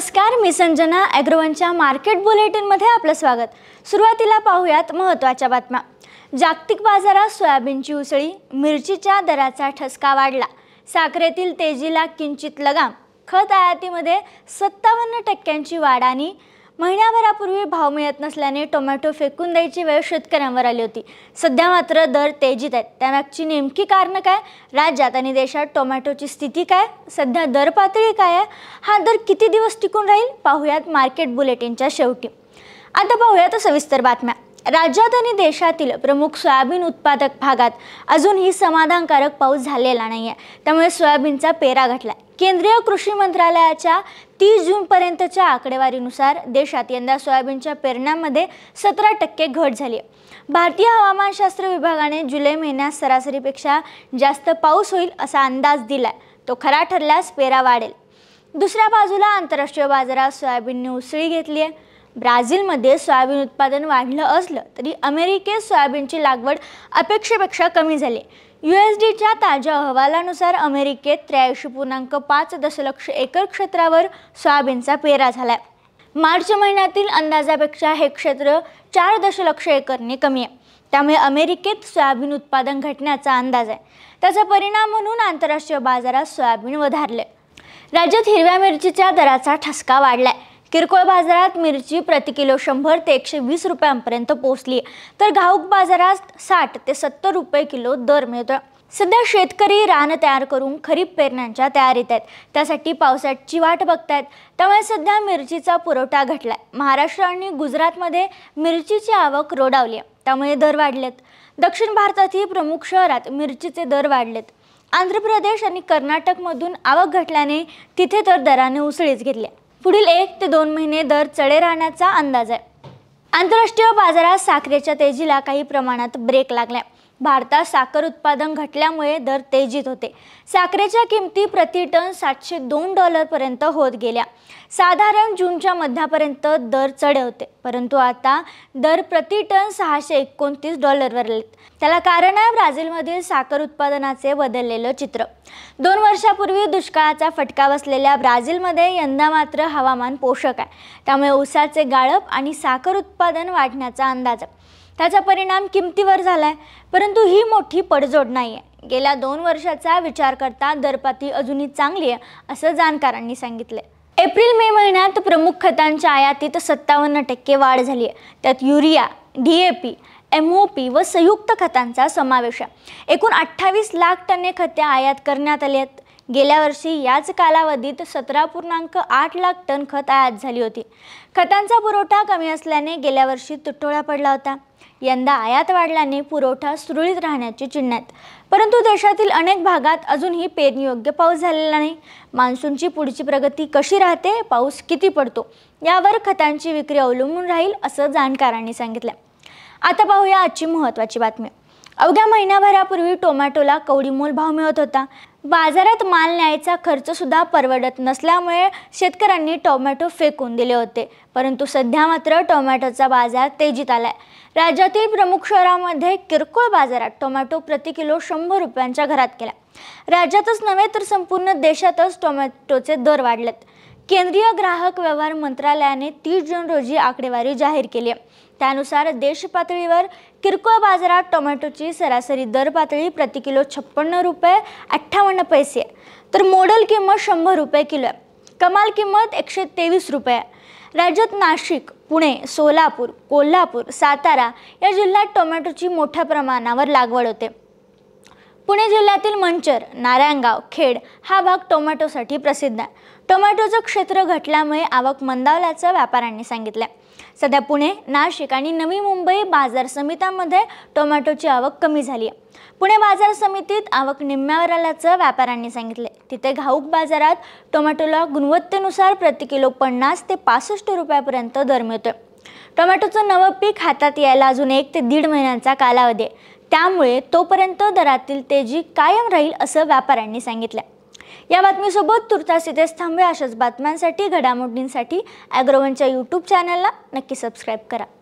नमस्कार मी संजना ॲग्रोवनच्या मार्केट बुलेटिनमध्ये आपलं स्वागत सुरुवातीला पाहूयात महत्त्वाच्या बातम्या जागतिक बाजारात सोयाबीनची उसळी मिरचीच्या दराचा ठसका वाढला साखरेतील तेजीला किंचित लगाम खत आयातीमध्ये सत्तावन्न टक्क्यांची वाढ आणि महिन्याभरापूर्वी भाव मिळत नसल्याने टोमॅटो फेकून द्यायची वेळ शेतकऱ्यांवर आली होती सध्या मात्र दर तेजीत आहेत त्यामागची नेमकी कारणं काय राज्यात आणि देशात टोमॅटोची स्थिती काय सध्या दर पातळी काय आहे हा दर किती दिवस टिकून राहील पाहूयात मार्केट बुलेटिनच्या शेवटी आता पाहूयात सविस्तर बातम्या राज्यात आणि देशातील प्रमुख सोयाबीन उत्पादक भागात अजूनही समाधानकारक पाऊस झालेला नाही आहे त्यामुळे सोयाबीनचा पेरा घटला केंद्रीय कृषी मंत्रालयाच्या तीस जूनपर्यंतच्या आकडेवारीनुसार देशात यंदा सोयाबीनच्या पेरण्यामध्ये सतरा टक्के घट झाली भारतीय हवामानशास्त्र विभागाने जुलै महिन्यात सरासरीपेक्षा जास्त पाऊस होईल असा अंदाज दिलाय तो खरा ठरल्यास पेरा वाढेल दुसऱ्या बाजूला आंतरराष्ट्रीय बाजारात सोयाबीनने उसळी घेतली आहे ब्राझीलमध्ये सोयाबीन उत्पादन वाढलं असलं तरी अमेरिकेत सोयाबीनची लागवड अपेक्षेपेक्षा कमी झाली डीच्या ताज्या अहवालानुसार अमेरिकेत त्र्याऐंशी पूर्णांक पाच दशलक्ष एकर क्षेत्रावर सोयाबीनचा पेरा झालाय मार्च महिन्यातील अंदाजापेक्षा हे क्षेत्र चार दशलक्ष एकरने कमी आहे त्यामुळे अमेरिकेत सोयाबीन उत्पादन घटण्याचा अंदाज आहे त्याचा परिणाम म्हणून आंतरराष्ट्रीय बाजारात सोयाबीन वधारले राज्यात हिरव्या मिरचीच्या दराचा ठसका वाढलाय किरकोळ बाजारात मिरची प्रति किलो शंभर ते एकशे वीस रुपयांपर्यंत पोहोचली तर घाऊक बाजारात साठ ते सत्तर रुपये किलो दर मिळतो सध्या शेतकरी रान तयार करून खरीप पेरण्यांच्या तयारीत आहेत त्यासाठी पावसाची वाट बघतायत त्यामुळे सध्या मिरचीचा पुरवठा घटलाय महाराष्ट्र आणि गुजरातमध्ये मिरचीची आवक रोडावली आहे त्यामुळे दर वाढलेत दक्षिण भारतातही प्रमुख शहरात मिरचीचे दर वाढलेत आंध्र प्रदेश आणि कर्नाटकमधून आवक घटल्याने तिथे तर दराने उसळीच घेतली पुढील एक ते दोन महिने दर चढे राहण्याचा अंदाज आहे आंतरराष्ट्रीय बाजारात साखरेच्या तेजीला काही प्रमाणात ब्रेक लागलाय भारतात साखर उत्पादन घटल्यामुळे दर तेजीत होते साखरेच्या किमती प्रति टन सातशे दोन डॉलरपर्यंत होत गेल्या साधारण जूनच्या मध्यापर्यंत दर चढे होते परंतु आता दर प्रति टन सहाशे एकोणतीस डॉलरवर आले त्याला कारण आहे ब्राझीलमधील साखर उत्पादनाचे बदललेलं चित्र दोन वर्षापूर्वी दुष्काळाचा फटका बसलेल्या ब्राझीलमध्ये यंदा मात्र हवामान पोषक आहे त्यामुळे ऊसाचे गाळप आणि साखर उत्पादन वाढण्याचा अंदाज आहे त्याचा परिणाम किमतीवर झालाय परंतु ही मोठी पडजोड नाही आहे गेल्या दोन वर्षाचा विचार करता दरपाती अजूनही चांगली आहे असं जाणकारांनी सांगितले एप्रिल मे महिन्यात प्रमुख खतांच्या आयातीत सत्तावन्न टक्के वाढ झाली आहे त्यात urea D A P M O P व संयुक्त खतांचा समावेश आहे एकूण अठ्ठावीस लाख टने खते आयात करण्यात आली आहेत गेल्या वर्षी याच कालावधीत सतरा पूर्णांक आठ लाख टन खत आयात झाली होती खतांचा पुरवठा कमी असल्याने गेल्या वर्षी तुटोळा पडला होता यंदा आयात वाढल्याने पुरवठा सुरळीत राहण्याची चिन्ह आहेत परंतु देशातील अनेक भागात अजूनही पेरणीयोग्य पाऊस झालेला नाही मान्सूनची पुढची प्रगती कशी राहते पाऊस किती पडतो यावर खतांची विक्री अवलंबून राहील असं जाणकारांनी सांगितलं आता पाहूया आजची महत्त्वाची बातमी अवघ्या महिन्याभरापूर्वी टोमॅटोला कवडीमोल भाव मिळत होता बाजारात माल न्यायचा खर्चसुद्धा परवडत नसल्यामुळे शेतकऱ्यांनी टोमॅटो फेकून दिले होते परंतु सध्या मात्र टोमॅटोचा बाजार तेजीत आलाय राज्यातील प्रमुख शहरामध्ये किरकोळ बाजारात टोमॅटो प्रति किलो शंभर रुपयांच्या घरात केला राज्यातच नव्हे तर संपूर्ण देशातच टोमॅटोचे दर वाढलेत केंद्रीय ग्राहक व्यवहार मंत्रालयाने तीस जून रोजी आकडेवारी जाहीर केली आहे त्यानुसार देशपातळीवर किरकोळ बाजारात टोमॅटोची सरासरी दर पातळी प्रति किलो छप्पन्न रुपये अठ्ठावन्न पैसे तर मोडल किंमत शंभर रुपये किलो आहे कमाल किंमत एकशे तेवीस रुपये राज्यात नाशिक पुणे सोलापूर कोल्हापूर सातारा या जिल्ह्यात टोमॅटोची मोठ्या प्रमाणावर लागवड होते पुणे जिल्ह्यातील मंचर नारायणगाव खेड हा भाग टोमॅटोसाठी प्रसिद्ध आहे टोमॅटोचं क्षेत्र घटल्यामुळे आवक मंदावल्याचं व्यापाऱ्यांनी सांगितलं सध्या पुणे नाशिक आणि नवी मुंबई बाजार समित्यांमध्ये टोमॅटोची आवक कमी झाली आहे पुणे बाजार समितीत आवक निम्म्यावर आल्याचं व्यापाऱ्यांनी सांगितले तिथे घाऊक बाजारात टोमॅटोला गुणवत्तेनुसार प्रति किलो पन्नास ते पासष्ट रुपयापर्यंत दर मिळतोय टोमॅटोचं नवं पीक हातात यायला अजून एक ते दीड महिन्यांचा कालावधी आहे त्यामुळे तोपर्यंत दरातील तेजी कायम राहील असं व्यापाऱ्यांनी सांगितलं या बातमीसोबत तुर्तास इथेच थांबूया अशाच बातम्यांसाठी घडामोडींसाठी ॲग्रोवनच्या यूट्यूब चॅनलला नक्की सबस्क्राईब करा